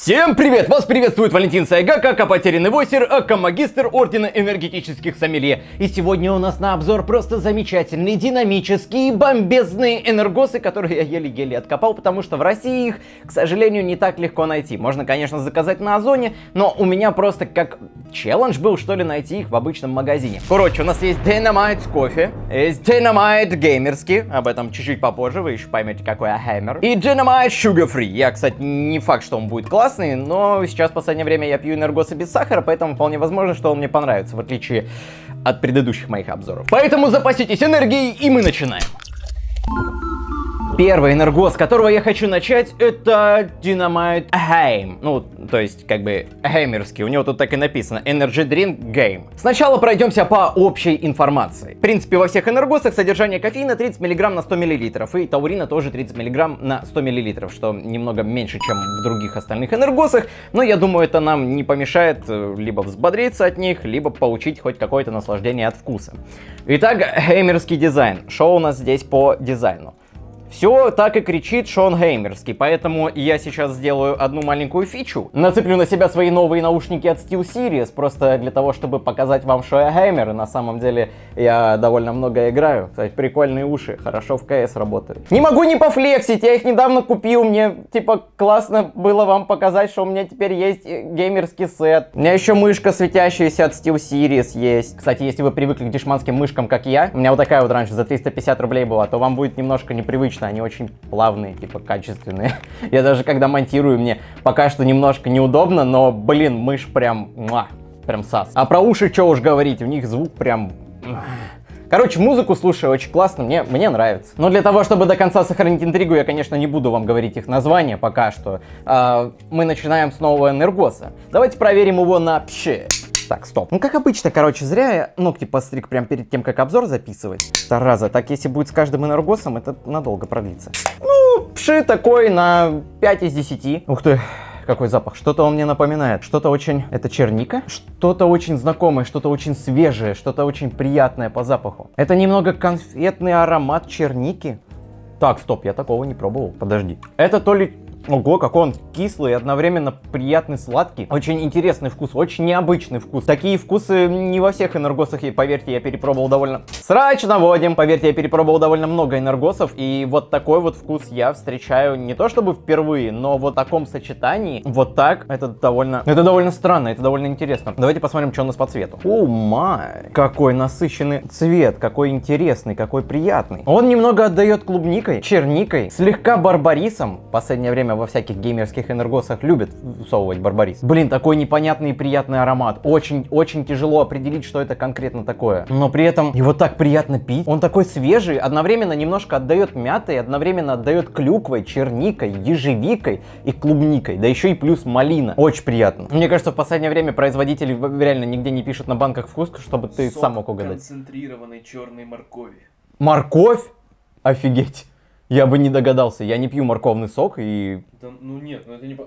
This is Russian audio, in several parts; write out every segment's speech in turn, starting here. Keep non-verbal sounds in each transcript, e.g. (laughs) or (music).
Всем привет! Вас приветствует Валентин Сайга, как о потерянный войсер, акомагистр Ордена Энергетических Сомелье. И сегодня у нас на обзор просто замечательные, динамические, бомбезные энергосы, которые я еле-еле откопал, потому что в России их, к сожалению, не так легко найти. Можно, конечно, заказать на Озоне, но у меня просто как челлендж был, что ли, найти их в обычном магазине. Короче, у нас есть Dynamite с кофе, есть Dynamite геймерский, об этом чуть-чуть попозже, вы еще поймете, какой я хэммер, и Dynamite Sugar Free. Я, кстати, не факт, что он будет классный, но сейчас в последнее время я пью энергосы без сахара, поэтому вполне возможно, что он мне понравится, в отличие от предыдущих моих обзоров. Поэтому запаситесь энергией, и мы начинаем. Первый энергос, с которого я хочу начать, это Dynamite Game. Ну, то есть, как бы, геймерский. У него тут так и написано. Energy Drink Game. Сначала пройдемся по общей информации. В принципе, во всех энергосах содержание кофеина 30 мг на 100 мл. И таурина тоже 30 мг на 100 мл, что немного меньше, чем в других остальных энергосах. Но я думаю, это нам не помешает э, либо взбодриться от них, либо получить хоть какое-то наслаждение от вкуса. Итак, геймерский дизайн. Что у нас здесь по дизайну? Все так и кричит Шон Хеймерский, поэтому я сейчас сделаю одну маленькую фичу. Нацеплю на себя свои новые наушники от SteelSeries, просто для того, чтобы показать вам, что я геймер, и на самом деле я довольно много играю. Кстати, прикольные уши, хорошо в КС работают. Не могу не пофлексить, я их недавно купил, мне типа классно было вам показать, что у меня теперь есть геймерский сет. У меня еще мышка светящаяся от SteelSeries есть. Кстати, если вы привыкли к дешманским мышкам, как я, у меня вот такая вот раньше за 350 рублей была, то вам будет немножко непривычно что они очень плавные, типа качественные. (laughs) Я даже когда монтирую, мне пока что немножко неудобно, но, блин, мышь прям... Муа, прям сас. А про уши что уж говорить, у них звук прям... Короче, музыку слушаю очень классно, мне, мне нравится. Но для того, чтобы до конца сохранить интригу, я, конечно, не буду вам говорить их название пока что. А, мы начинаем с нового Энергоса. Давайте проверим его на пще. Так, стоп. Ну, как обычно, короче, зря я ногти постриг прямо перед тем, как обзор записывать. Зараза, так если будет с каждым энергосом, это надолго продлится. Ну, пши такой на 5 из 10. Ух ты какой запах. Что-то он мне напоминает. Что-то очень... Это черника? Что-то очень знакомое, что-то очень свежее, что-то очень приятное по запаху. Это немного конфетный аромат черники. Так, стоп, я такого не пробовал. Подожди. Это то ли Ого, как он кислый одновременно приятный сладкий. Очень интересный вкус, очень необычный вкус. Такие вкусы не во всех энергосах, и поверьте, я перепробовал довольно... Срач наводим! Поверьте, я перепробовал довольно много энергосов, и вот такой вот вкус я встречаю не то чтобы впервые, но вот в таком сочетании, вот так, это довольно... Это довольно странно, это довольно интересно. Давайте посмотрим, что у нас по цвету. О, oh май! Какой насыщенный цвет, какой интересный, какой приятный. Он немного отдает клубникой, черникой, слегка барбарисом. последнее время наверное, во всяких геймерских энергосах любят всовывать барбарис. Блин, такой непонятный и приятный аромат. Очень-очень тяжело определить, что это конкретно такое. Но при этом его так приятно пить. Он такой свежий, одновременно немножко отдает мятой, одновременно отдает клюквой, черникой, ежевикой и клубникой. Да еще и плюс малина. Очень приятно. Мне кажется, в последнее время производители реально нигде не пишут на банках вкус, чтобы ты Сок сам мог угадать. концентрированной черной моркови. Морковь? Офигеть. Я бы не догадался, я не пью морковный сок и... Да, ну нет, ну это не...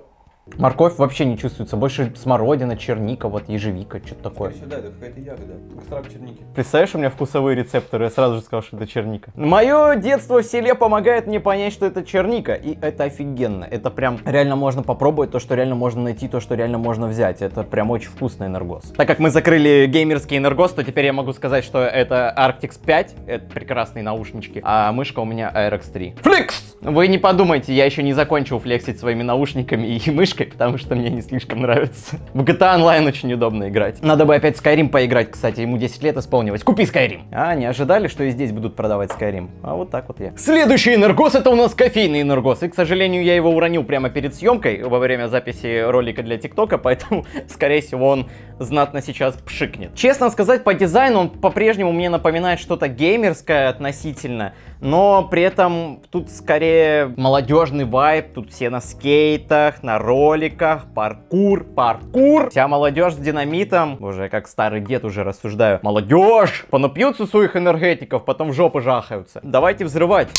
Морковь вообще не чувствуется. Больше смородина, черника, вот ежевика, что-то такое. Сюда, это какая-то ягода. Экстракт черники. Представляешь, у меня вкусовые рецепторы, я сразу же сказал, что это черника. Мое детство в селе помогает мне понять, что это черника, и это офигенно. Это прям реально можно попробовать, то, что реально можно найти, то, что реально можно взять. Это прям очень вкусный энергос. Так как мы закрыли геймерский энергос, то теперь я могу сказать, что это Arctic 5, это прекрасные наушнички, а мышка у меня AirX 3. Фликс! Вы не подумайте, я еще не закончил флексить своими наушниками и мышкой фишкой, потому что мне не слишком нравится. В GTA Online очень удобно играть. Надо бы опять Skyrim поиграть, кстати, ему 10 лет исполнилось. Купи Skyrim! А, не ожидали, что и здесь будут продавать Skyrim. А вот так вот я. Следующий энергос это у нас кофейный энергос. И, к сожалению, я его уронил прямо перед съемкой во время записи ролика для ТикТока, (laughs) поэтому, скорее всего, он знатно сейчас пшикнет. Честно сказать, по дизайну он по-прежнему мне напоминает что-то геймерское относительно, но при этом тут скорее молодежный вайб, тут все на скейтах, на роликах, паркур, паркур. Вся молодежь с динамитом, уже как старый дед уже рассуждаю. Молодежь, понапьются своих энергетиков, потом в жопы жахаются. Давайте взрывать.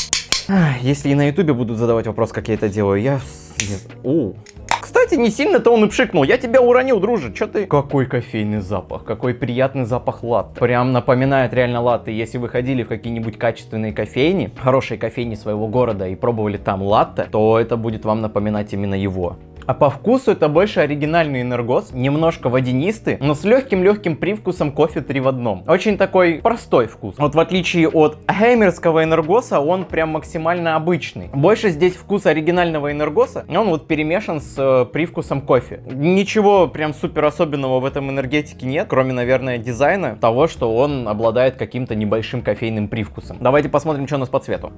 Если и на ютубе будут задавать вопрос, как я это делаю, я... Нет. Оу. Кстати, не сильно-то он и пшикнул. Я тебя уронил, друже, чё ты? Какой кофейный запах, какой приятный запах латте. Прям напоминает реально латте. Если вы ходили в какие-нибудь качественные кофейни, хорошие кофейни своего города и пробовали там латте, то это будет вам напоминать именно его. А по вкусу это больше оригинальный энергос, немножко водянистый, но с легким-легким привкусом кофе 3 в одном. Очень такой простой вкус. Вот в отличие от хеймерского энергоса, он прям максимально обычный. Больше здесь вкус оригинального энергоса, он вот перемешан с э, привкусом кофе. Ничего прям супер особенного в этом энергетике нет, кроме, наверное, дизайна, того, что он обладает каким-то небольшим кофейным привкусом. Давайте посмотрим, что у нас по цвету.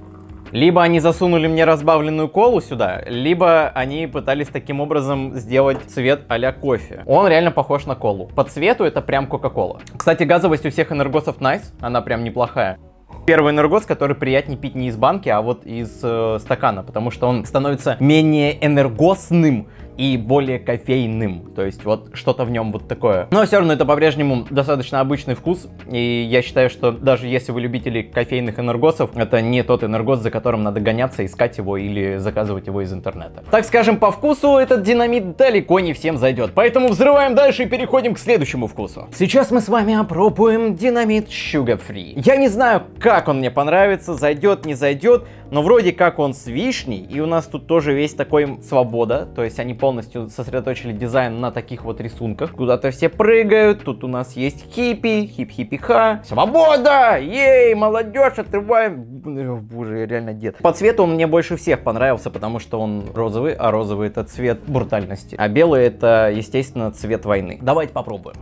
Либо они засунули мне разбавленную колу сюда, либо они пытались таким образом сделать цвет а кофе. Он реально похож на колу. По цвету это прям Кока-Кола. Кстати, газовость у всех энергосов nice, она прям неплохая. Первый энергос, который приятнее пить не из банки, а вот из э, стакана, потому что он становится менее энергосным, и более кофейным. То есть вот что-то в нем вот такое. Но все равно это по-прежнему достаточно обычный вкус. И я считаю, что даже если вы любители кофейных энергосов, это не тот энергос, за которым надо гоняться, искать его или заказывать его из интернета. Так скажем, по вкусу этот динамит далеко не всем зайдет. Поэтому взрываем дальше и переходим к следующему вкусу. Сейчас мы с вами опробуем динамит Sugar Free. Я не знаю, как он мне понравится, зайдет, не зайдет, но вроде как он с вишней, и у нас тут тоже весь такой свобода, то есть они полностью полностью сосредоточили дизайн на таких вот рисунках. Куда-то все прыгают, тут у нас есть хиппи, хип-хипи-ха, свобода, ей, молодежь, отрываем. Боже, я реально дед. По цвету он мне больше всех понравился, потому что он розовый, а розовый это цвет брутальности, а белый это, естественно, цвет войны. Давайте попробуем.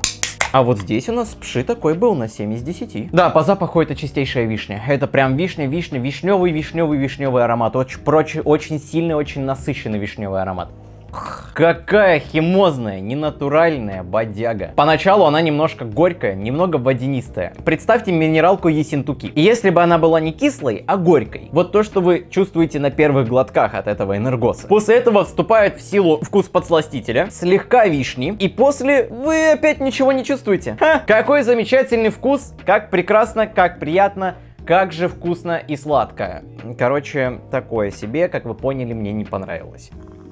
А вот здесь у нас пши такой был на 7 из 10. Да, по запаху это чистейшая вишня. Это прям вишня, вишня, вишневый, вишневый, вишневый аромат. Очень прочий, очень сильный, очень насыщенный вишневый аромат. Какая химозная, ненатуральная бодяга. Поначалу она немножко горькая, немного водянистая. Представьте минералку Есентуки. И если бы она была не кислой, а горькой. Вот то, что вы чувствуете на первых глотках от этого энергоса. После этого вступает в силу вкус подсластителя, слегка вишни, и после вы опять ничего не чувствуете. Ха! Какой замечательный вкус, как прекрасно, как приятно, как же вкусно и сладко. Короче, такое себе, как вы поняли, мне не понравилось.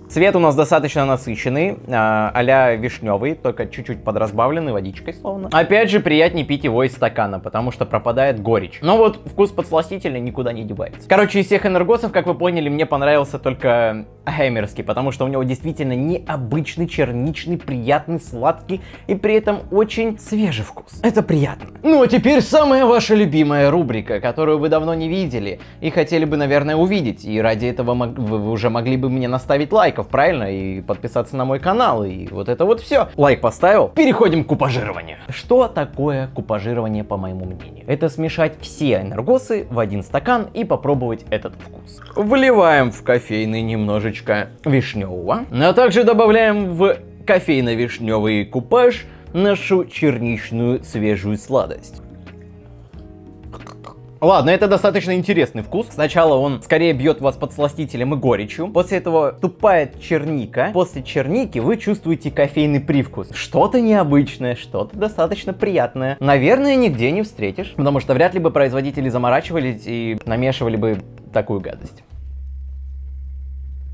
Цвет у нас достаточно насыщенный, а вишневый, только чуть-чуть подразбавленный водичкой словно. Опять же, приятнее пить его из стакана, потому что пропадает горечь. Но вот вкус подсластителя никуда не девается. Короче, из всех энергосов, как вы поняли, мне понравился только хэмерский, потому что у него действительно необычный черничный, приятный, сладкий и при этом очень свежий вкус. Это приятно. Ну а теперь самая ваша любимая рубрика, которую вы давно не видели и хотели бы, наверное, увидеть. И ради этого вы уже могли бы мне наставить лайков, правильно? И подписаться на мой канал, и вот это вот все. Лайк поставил, переходим к купажированию. Что такое купажирование, по моему мнению? Это смешать все энергосы в один стакан и попробовать этот вкус. Вливаем в кофейный немножечко немножечко вишневого. Ну, а также добавляем в кофейно-вишневый купаж нашу черничную свежую сладость. Ладно, это достаточно интересный вкус. Сначала он скорее бьет вас подсластителем и горечью. После этого тупает черника. После черники вы чувствуете кофейный привкус. Что-то необычное, что-то достаточно приятное. Наверное, нигде не встретишь. Потому что вряд ли бы производители заморачивались и намешивали бы такую гадость.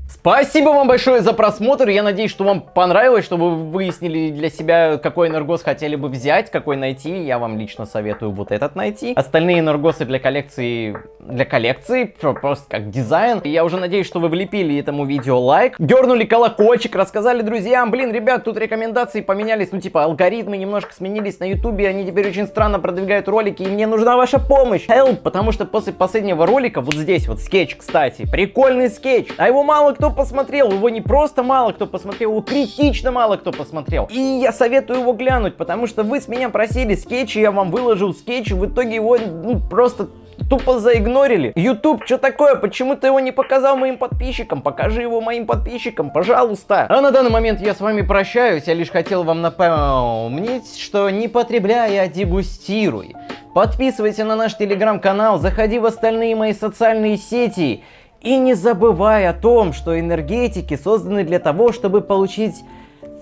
Спасибо вам большое за просмотр. Я надеюсь, что вам понравилось, что вы выяснили для себя, какой энергос хотели бы взять, какой найти. Я вам лично советую вот этот найти. Остальные энергосы для коллекции... Для коллекции, просто как дизайн. Я уже надеюсь, что вы влепили этому видео лайк, дернули колокольчик, рассказали друзьям, блин, ребят, тут рекомендации поменялись, ну типа алгоритмы немножко сменились на ютубе, они теперь очень странно продвигают ролики, и мне нужна ваша помощь, help, потому что после последнего ролика, вот здесь вот скетч, кстати, прикольный скетч, а его мало кто посмотрел, его не просто мало кто посмотрел, его критично мало кто посмотрел. И я советую его глянуть, потому что вы с меня просили скетчи, я вам выложил скетч, в итоге его ну, просто тупо заигнорили. Ютуб, что такое? Почему ты его не показал моим подписчикам? Покажи его моим подписчикам, пожалуйста. А на данный момент я с вами прощаюсь. Я лишь хотел вам напомнить, что не потребляй, а дегустируй. Подписывайся на наш телеграм-канал, заходи в остальные мои социальные сети и не забывай о том, что энергетики созданы для того, чтобы получить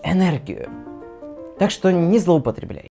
энергию. Так что не злоупотребляй.